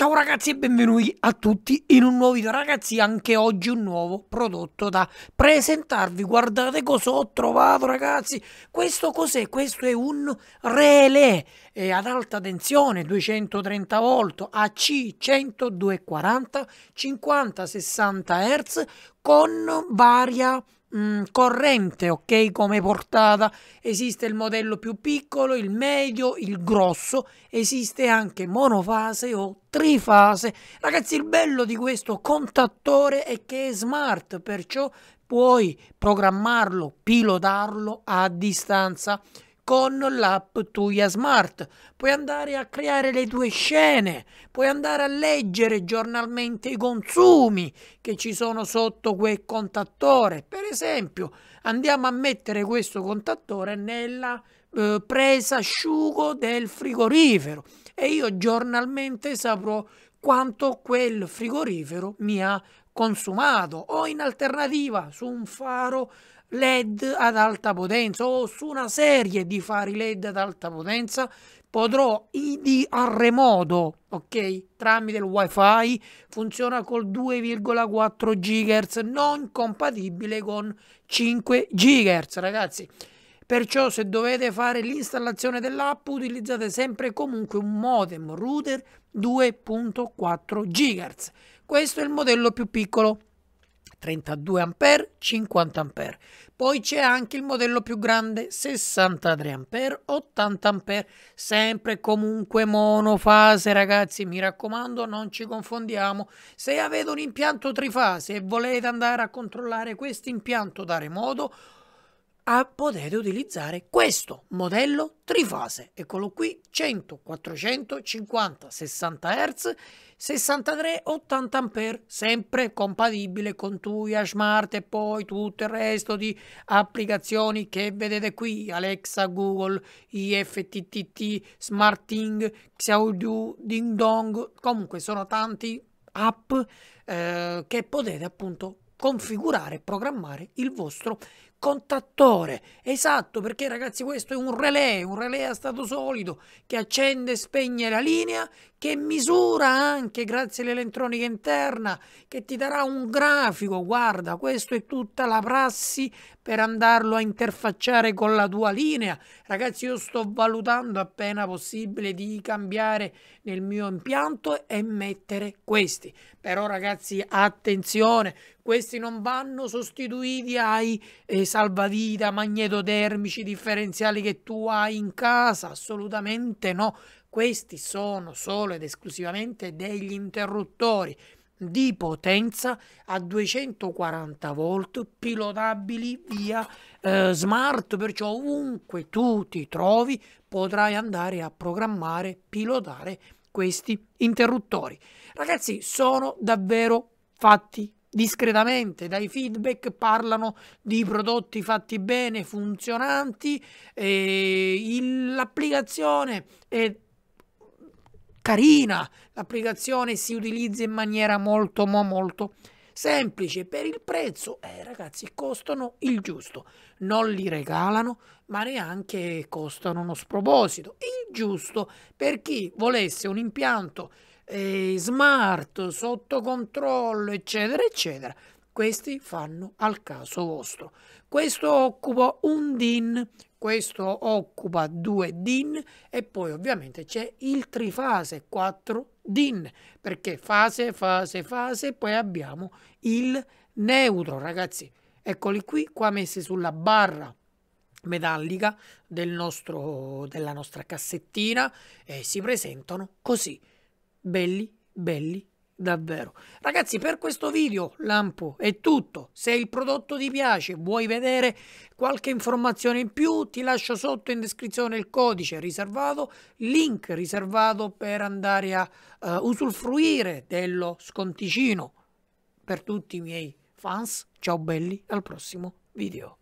Ciao ragazzi e benvenuti a tutti in un nuovo video ragazzi anche oggi un nuovo prodotto da presentarvi guardate cosa ho trovato ragazzi questo cos'è? questo è un relè eh, ad alta tensione 230 volt AC 102 40 50 60 Hz con varia mh, mm, corrente, ok, come portata. Esiste il modello più piccolo, il medio, il grosso, esiste anche monofase o trifase. Ragazzi, il bello di questo contattore è che è smart, perciò puoi programmarlo, pilotarlo a distanza con l'app Tuya Smart. Puoi andare a creare le tue scene, puoi andare a leggere giornalmente i consumi che ci sono sotto quel contattore. Per esempio, andiamo a mettere questo contattore nella eh, presa asciugo del frigorifero e io giornalmente saprò quanto quel frigorifero mi ha consumato o in alternativa su un faro LED ad alta potenza o su una serie di fari LED ad alta potenza potrò ID a remoto, ok? Tramite il wifi funziona col 2,4 GHz, non compatibile con 5 GHz, ragazzi. Perciò se dovete fare l'installazione dell'app utilizzate sempre comunque un modem router 2.4 GHz. Questo è il modello più piccolo. 32 A, 50 A. Poi c'è anche il modello più grande 63 A, 80 A, sempre comunque monofase ragazzi, mi raccomando non ci confondiamo. Se avete un impianto trifase e volete andare a controllare questo impianto da remoto a poter utilizzare questo modello trifase. Eccolo qui, 100, 450, 60 Hz, 63, 80 A, sempre compatibile con Tuya Smart e poi tutto il resto di applicazioni che vedete qui, Alexa, Google, IFTTT, Smarting, Xiaodu, Ding Dong, comunque sono tanti app eh, che potete appunto configurare e programmare il vostro contattore. Esatto, perché ragazzi questo è un relè, un relè a stato solido che accende e spegne la linea, che misura anche grazie all'elettronica interna, che ti darà un grafico. Guarda, questo è tutta la prassi per andarlo a interfacciare con la tua linea. Ragazzi, io sto valutando appena possibile di cambiare nel mio impianto e mettere questi. Però ragazzi, attenzione, questi non vanno sostituiti ai eh, salvavita, magnetodermici, differenziali che tu hai in casa, assolutamente no. Questi sono solo ed esclusivamente degli interruttori di potenza a 240 volt pilotabili via eh, smart perciò ovunque tu ti trovi potrai andare a programmare pilotare questi interruttori ragazzi sono davvero fatti discretamente dai feedback parlano di prodotti fatti bene, funzionanti, l'applicazione è carina, l'applicazione si utilizza in maniera molto ma molto semplice per il prezzo eh, ragazzi costano il giusto non li regalano ma neanche costano uno sproposito il giusto per chi volesse un impianto eh, smart, sotto controllo, eccetera, eccetera. Questi fanno al caso vostro. Questo occupa un DIN, questo occupa due DIN e poi ovviamente c'è il trifase 4 DIN perché fase, fase, fase, poi abbiamo il neutro, ragazzi. Eccoli qui, qua messi sulla barra metallica del nostro, della nostra cassettina e si presentano così belli, belli davvero. Ragazzi, per questo video, lampo, è tutto. Se il prodotto ti piace, vuoi vedere qualche informazione in più, ti lascio sotto in descrizione il codice riservato, link riservato per andare a uh, usufruire dello sconticino. Per tutti i miei fans, ciao belli, al prossimo video.